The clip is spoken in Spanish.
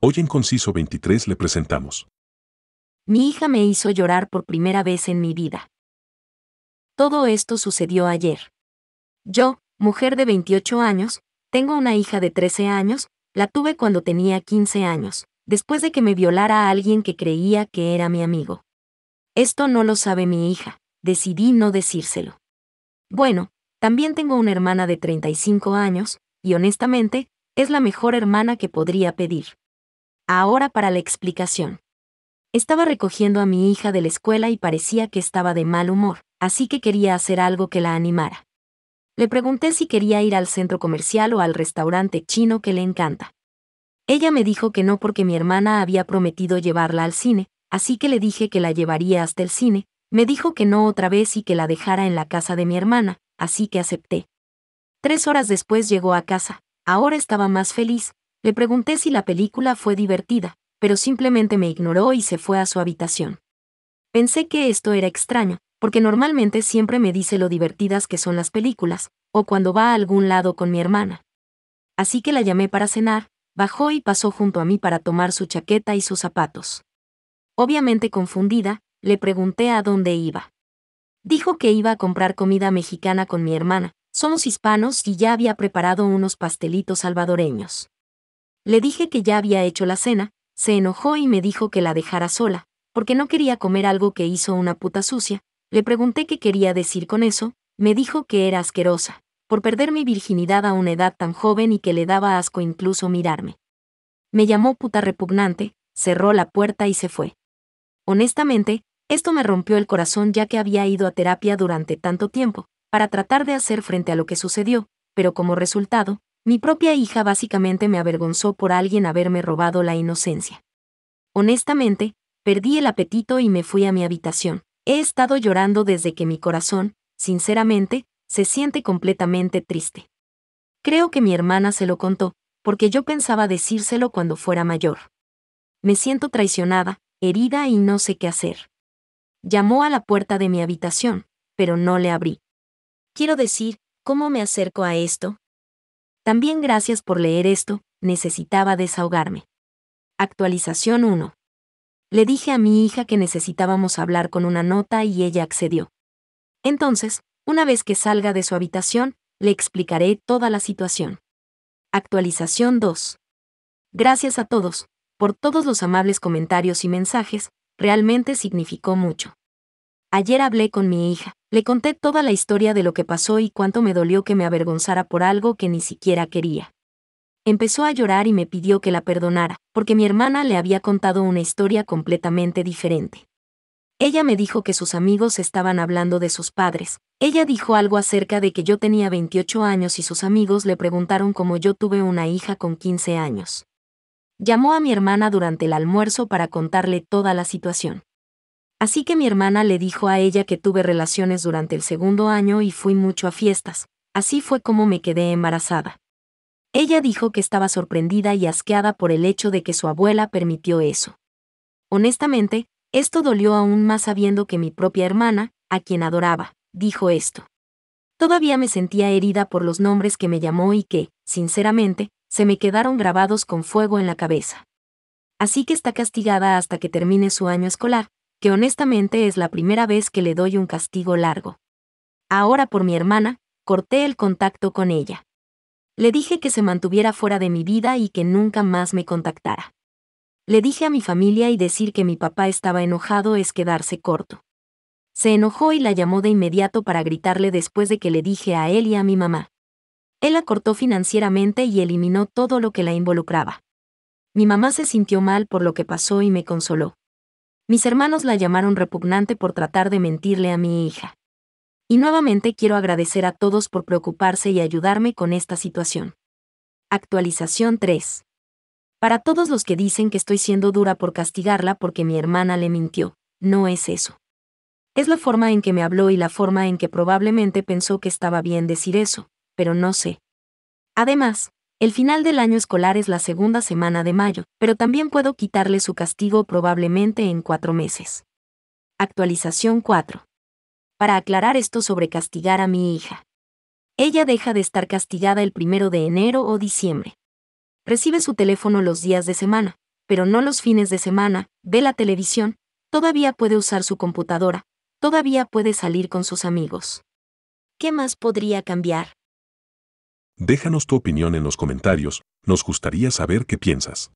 Hoy en Conciso 23 le presentamos. Mi hija me hizo llorar por primera vez en mi vida. Todo esto sucedió ayer. Yo, mujer de 28 años, tengo una hija de 13 años, la tuve cuando tenía 15 años, después de que me violara a alguien que creía que era mi amigo. Esto no lo sabe mi hija, decidí no decírselo. Bueno, también tengo una hermana de 35 años, y honestamente, es la mejor hermana que podría pedir. Ahora para la explicación. Estaba recogiendo a mi hija de la escuela y parecía que estaba de mal humor, así que quería hacer algo que la animara. Le pregunté si quería ir al centro comercial o al restaurante chino que le encanta. Ella me dijo que no porque mi hermana había prometido llevarla al cine, así que le dije que la llevaría hasta el cine, me dijo que no otra vez y que la dejara en la casa de mi hermana, así que acepté. Tres horas después llegó a casa, ahora estaba más feliz, le pregunté si la película fue divertida, pero simplemente me ignoró y se fue a su habitación. Pensé que esto era extraño, porque normalmente siempre me dice lo divertidas que son las películas, o cuando va a algún lado con mi hermana. Así que la llamé para cenar, bajó y pasó junto a mí para tomar su chaqueta y sus zapatos. Obviamente confundida, le pregunté a dónde iba. Dijo que iba a comprar comida mexicana con mi hermana, somos hispanos y ya había preparado unos pastelitos salvadoreños. Le dije que ya había hecho la cena, se enojó y me dijo que la dejara sola, porque no quería comer algo que hizo una puta sucia, le pregunté qué quería decir con eso, me dijo que era asquerosa, por perder mi virginidad a una edad tan joven y que le daba asco incluso mirarme. Me llamó puta repugnante, cerró la puerta y se fue. Honestamente, esto me rompió el corazón ya que había ido a terapia durante tanto tiempo, para tratar de hacer frente a lo que sucedió, pero como resultado, mi propia hija básicamente me avergonzó por alguien haberme robado la inocencia. Honestamente, perdí el apetito y me fui a mi habitación. He estado llorando desde que mi corazón, sinceramente, se siente completamente triste. Creo que mi hermana se lo contó, porque yo pensaba decírselo cuando fuera mayor. Me siento traicionada, herida y no sé qué hacer. Llamó a la puerta de mi habitación, pero no le abrí. Quiero decir, ¿cómo me acerco a esto? También gracias por leer esto, necesitaba desahogarme. Actualización 1. Le dije a mi hija que necesitábamos hablar con una nota y ella accedió. Entonces, una vez que salga de su habitación, le explicaré toda la situación. Actualización 2. Gracias a todos, por todos los amables comentarios y mensajes, realmente significó mucho. Ayer hablé con mi hija, le conté toda la historia de lo que pasó y cuánto me dolió que me avergonzara por algo que ni siquiera quería. Empezó a llorar y me pidió que la perdonara, porque mi hermana le había contado una historia completamente diferente. Ella me dijo que sus amigos estaban hablando de sus padres. Ella dijo algo acerca de que yo tenía 28 años y sus amigos le preguntaron cómo yo tuve una hija con 15 años. Llamó a mi hermana durante el almuerzo para contarle toda la situación. Así que mi hermana le dijo a ella que tuve relaciones durante el segundo año y fui mucho a fiestas, así fue como me quedé embarazada. Ella dijo que estaba sorprendida y asqueada por el hecho de que su abuela permitió eso. Honestamente, esto dolió aún más sabiendo que mi propia hermana, a quien adoraba, dijo esto. Todavía me sentía herida por los nombres que me llamó y que, sinceramente, se me quedaron grabados con fuego en la cabeza. Así que está castigada hasta que termine su año escolar, que honestamente es la primera vez que le doy un castigo largo. Ahora por mi hermana, corté el contacto con ella. Le dije que se mantuviera fuera de mi vida y que nunca más me contactara. Le dije a mi familia y decir que mi papá estaba enojado es quedarse corto. Se enojó y la llamó de inmediato para gritarle después de que le dije a él y a mi mamá. Él la cortó financieramente y eliminó todo lo que la involucraba. Mi mamá se sintió mal por lo que pasó y me consoló. Mis hermanos la llamaron repugnante por tratar de mentirle a mi hija. Y nuevamente quiero agradecer a todos por preocuparse y ayudarme con esta situación. Actualización 3. Para todos los que dicen que estoy siendo dura por castigarla porque mi hermana le mintió, no es eso. Es la forma en que me habló y la forma en que probablemente pensó que estaba bien decir eso, pero no sé. Además, el final del año escolar es la segunda semana de mayo, pero también puedo quitarle su castigo probablemente en cuatro meses. Actualización 4. Para aclarar esto sobre castigar a mi hija. Ella deja de estar castigada el primero de enero o diciembre. Recibe su teléfono los días de semana, pero no los fines de semana, ve la televisión, todavía puede usar su computadora, todavía puede salir con sus amigos. ¿Qué más podría cambiar? Déjanos tu opinión en los comentarios, nos gustaría saber qué piensas.